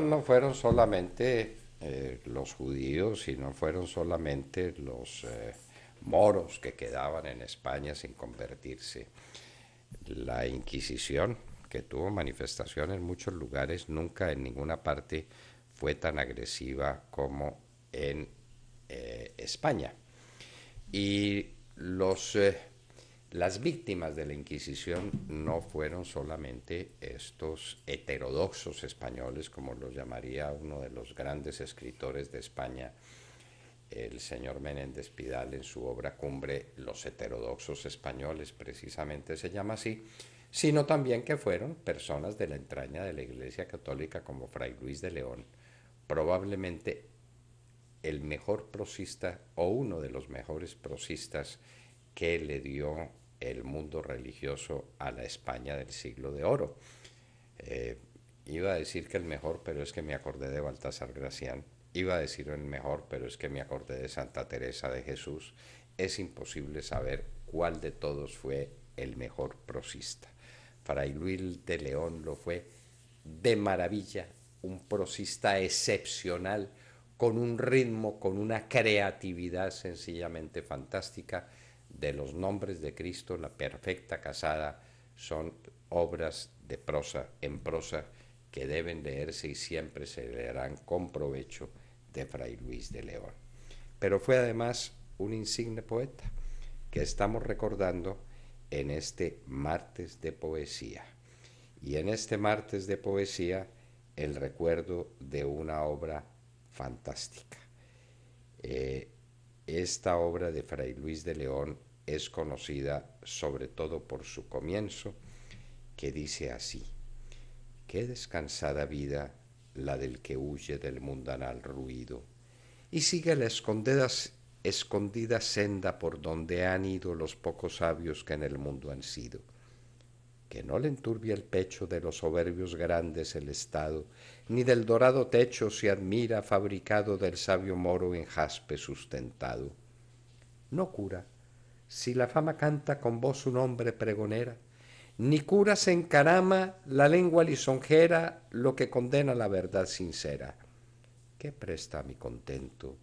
no fueron solamente eh, los judíos sino fueron solamente los eh, moros que quedaban en España sin convertirse. La Inquisición, que tuvo manifestación en muchos lugares, nunca en ninguna parte fue tan agresiva como en eh, España. Y los las víctimas de la Inquisición no fueron solamente estos heterodoxos españoles, como los llamaría uno de los grandes escritores de España, el señor Menéndez Pidal, en su obra Cumbre, Los heterodoxos españoles, precisamente se llama así, sino también que fueron personas de la entraña de la Iglesia Católica como Fray Luis de León, probablemente el mejor prosista o uno de los mejores prosistas que le dio el mundo religioso a la España del siglo de oro. Eh, iba a decir que el mejor, pero es que me acordé de Baltasar Gracián. Iba a decir el mejor, pero es que me acordé de Santa Teresa de Jesús. Es imposible saber cuál de todos fue el mejor prosista. Fray Luis de León lo fue de maravilla, un prosista excepcional, con un ritmo, con una creatividad sencillamente fantástica de los nombres de Cristo, la perfecta casada, son obras de prosa, en prosa, que deben leerse y siempre se leerán con provecho de Fray Luis de León. Pero fue además un insigne poeta que estamos recordando en este martes de poesía. Y en este martes de poesía, el recuerdo de una obra fantástica. Eh, esta obra de Fray Luis de León es conocida sobre todo por su comienzo, que dice así, Qué descansada vida la del que huye del mundanal ruido y sigue la escondida, escondida senda por donde han ido los pocos sabios que en el mundo han sido no le enturbia el pecho de los soberbios grandes el estado, ni del dorado techo se admira fabricado del sabio moro en jaspe sustentado. No cura, si la fama canta con voz un hombre pregonera, ni cura se encarama la lengua lisonjera lo que condena la verdad sincera. ¿Qué presta mi contento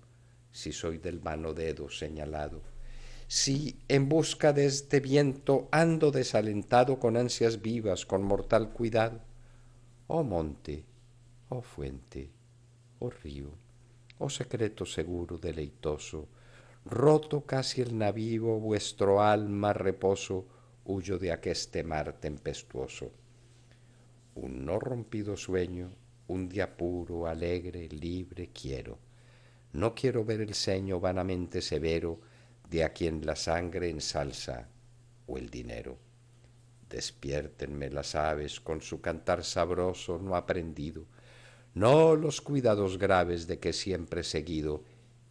si soy del vano dedo señalado? Si en busca de este viento ando desalentado con ansias vivas, con mortal cuidado, oh monte, oh fuente, oh río, oh secreto seguro, deleitoso, roto casi el navío, vuestro alma reposo, huyo de aqueste mar tempestuoso. Un no rompido sueño, un día puro, alegre, libre quiero. No quiero ver el ceño vanamente severo, de a quien la sangre ensalza o el dinero. Despiértenme las aves con su cantar sabroso no aprendido, no los cuidados graves de que siempre seguido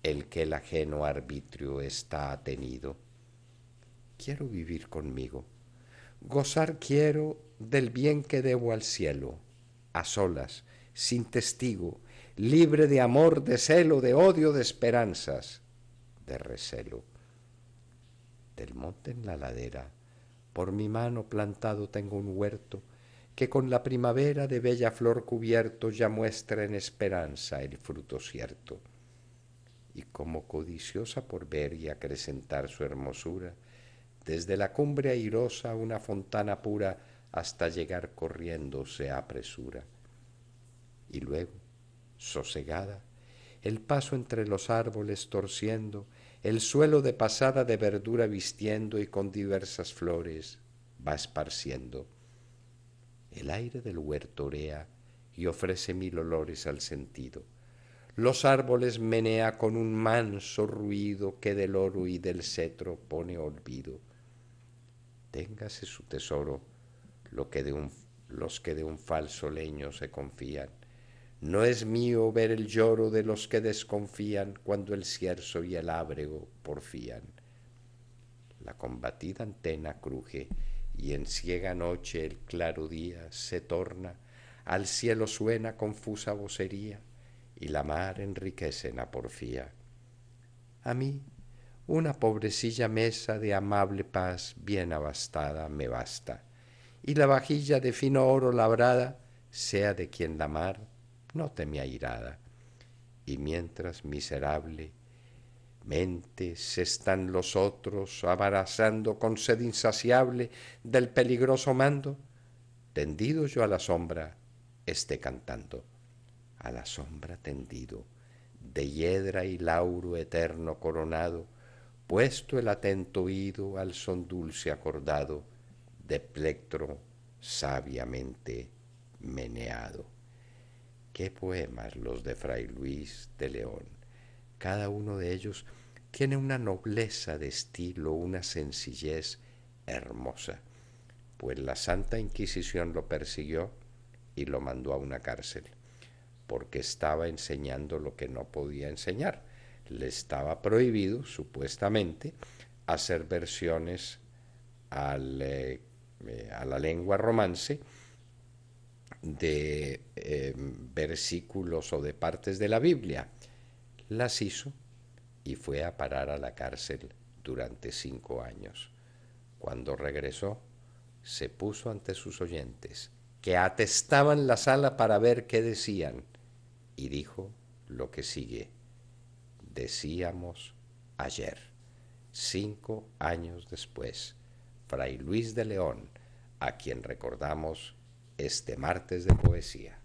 el que el ajeno arbitrio está atenido. Quiero vivir conmigo, gozar quiero del bien que debo al cielo, a solas, sin testigo, libre de amor, de celo, de odio, de esperanzas, de recelo del monte en la ladera. Por mi mano plantado tengo un huerto que con la primavera de bella flor cubierto ya muestra en esperanza el fruto cierto. Y como codiciosa por ver y acrecentar su hermosura, desde la cumbre airosa una fontana pura hasta llegar corriendo se apresura. Y luego, sosegada, el paso entre los árboles torciendo, el suelo de pasada de verdura vistiendo y con diversas flores va esparciendo. El aire del huerto orea y ofrece mil olores al sentido. Los árboles menea con un manso ruido que del oro y del cetro pone olvido. Téngase su tesoro lo que de un, los que de un falso leño se confían no es mío ver el lloro de los que desconfían cuando el cierzo y el ábrego porfían. La combatida antena cruje y en ciega noche el claro día se torna, al cielo suena confusa vocería y la mar enriquece en porfía. A mí, una pobrecilla mesa de amable paz bien abastada me basta, y la vajilla de fino oro labrada sea de quien la mar no teme airada. Y mientras miserable se están los otros abarazando con sed insaciable del peligroso mando, tendido yo a la sombra, esté cantando. A la sombra tendido, de hiedra y lauro eterno coronado, puesto el atento oído al son dulce acordado, de plectro sabiamente meneado. Qué poemas los de Fray Luis de León. Cada uno de ellos tiene una nobleza de estilo, una sencillez hermosa, pues la Santa Inquisición lo persiguió y lo mandó a una cárcel, porque estaba enseñando lo que no podía enseñar. Le estaba prohibido, supuestamente, hacer versiones eh, eh, a la lengua romance de em, versículos o de partes de la Biblia. Las hizo y fue a parar a la cárcel durante cinco años. Cuando regresó, se puso ante sus oyentes, que atestaban la sala para ver qué decían, y dijo lo que sigue. Decíamos ayer, cinco años después, Fray Luis de León, a quien recordamos este martes de poesía.